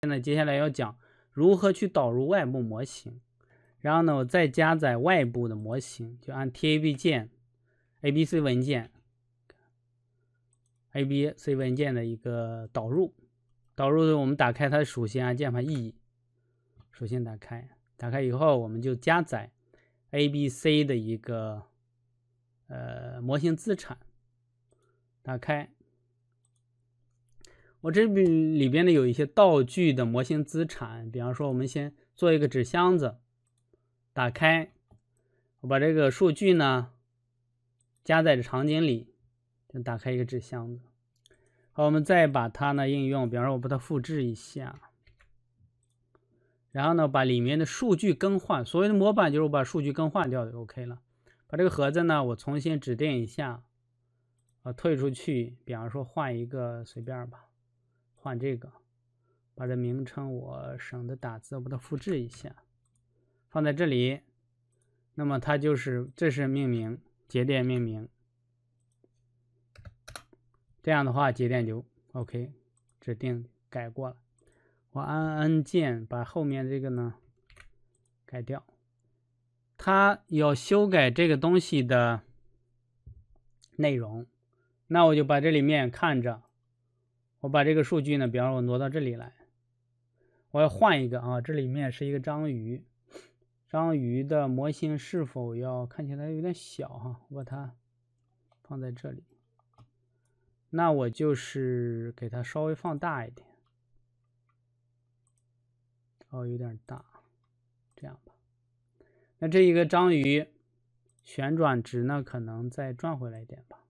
现在接下来要讲如何去导入外部模型，然后呢，我再加载外部的模型，就按 Tab 键，ABC 文件，ABC 文件的一个导入，导入的我们打开它的属性，按键盘 E，属性打开，打开以后我们就加载 ABC 的一个呃模型资产，打开。我这边里边呢有一些道具的模型资产，比方说我们先做一个纸箱子，打开，我把这个数据呢加载这场景里，就打开一个纸箱子。好，我们再把它呢应用，比方说我把它复制一下，然后呢把里面的数据更换，所谓的模板就是我把数据更换掉就 OK 了。把这个盒子呢我重新指定一下，啊退出去，比方说换一个随便吧。换这个，把这名称我省得打字，我把它复制一下，放在这里。那么它就是这是命名节点命名，这样的话节点就 OK，指定改过了。我按 N 键把后面这个呢改掉。它要修改这个东西的内容，那我就把这里面看着。我把这个数据呢，比方我挪到这里来，我要换一个啊，这里面是一个章鱼，章鱼的模型是否要看起来有点小哈？我把它放在这里，那我就是给它稍微放大一点，哦，有点大，这样吧，那这一个章鱼旋转值呢，可能再转回来一点吧。